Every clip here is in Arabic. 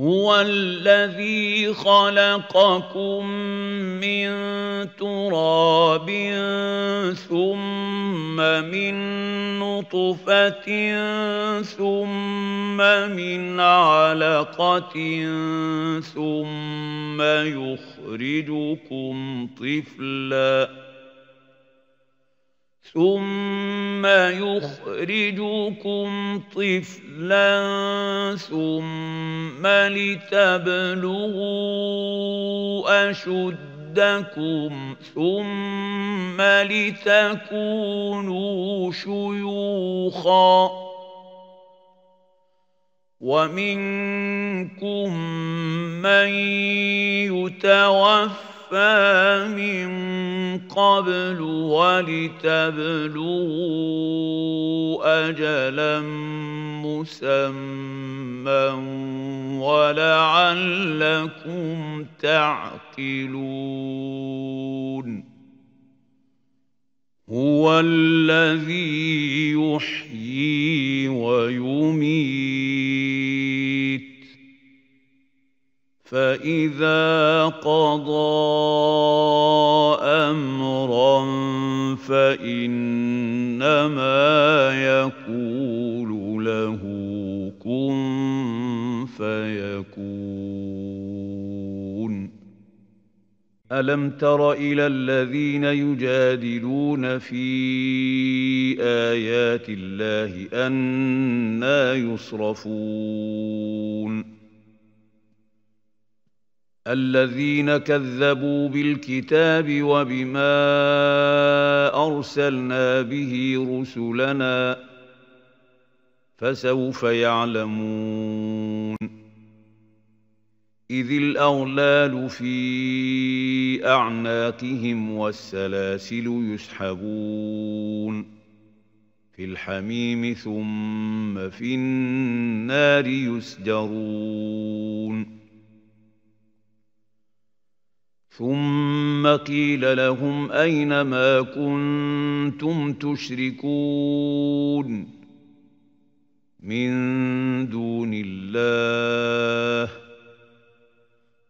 هو الذي خلقكم من تراب ثم من نطفة ثم من علقة ثم يخرجكم طفلاً ثم يخرجكم طفلا ثم لتبلغوا اشدكم ثم لتكونوا شيوخا ومنكم من يتوفى عفا من قبل ولتبلغوا أجلا مسمى ولعلكم تعقلون هو الذي يحيي فإذا قضى أمرا فإنما يقول له كن فيكون ألم تر إلى الذين يجادلون في آيات الله أنا يصرفون ۖ الذين كذبوا بالكتاب وبما ارسلنا به رسلنا فسوف يعلمون اذ الاغلال في اعناقهم والسلاسل يسحبون في الحميم ثم في النار يسجرون ثم قيل لهم اين ما كنتم تشركون من دون الله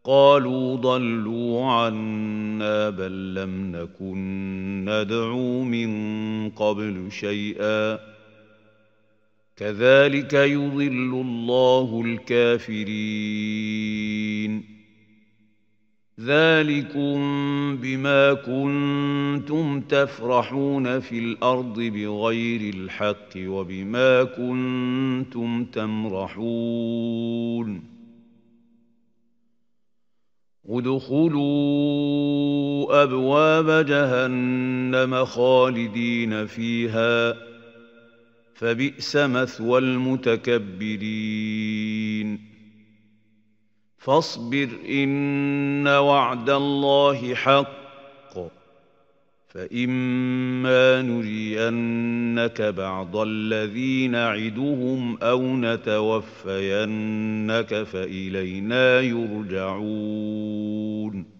قالوا ضلوا عنا بل لم نكن ندعو من قبل شيئا كذلك يضل الله الكافرين ذلكم بما كنتم تفرحون في الارض بغير الحق وبما كنتم تمرحون ادخلوا ابواب جهنم خالدين فيها فبئس مثوى المتكبرين فاصبر إن وعد الله حق فإما نرينك بعض الذي نعدهم أو نتوفينك فإلينا يرجعون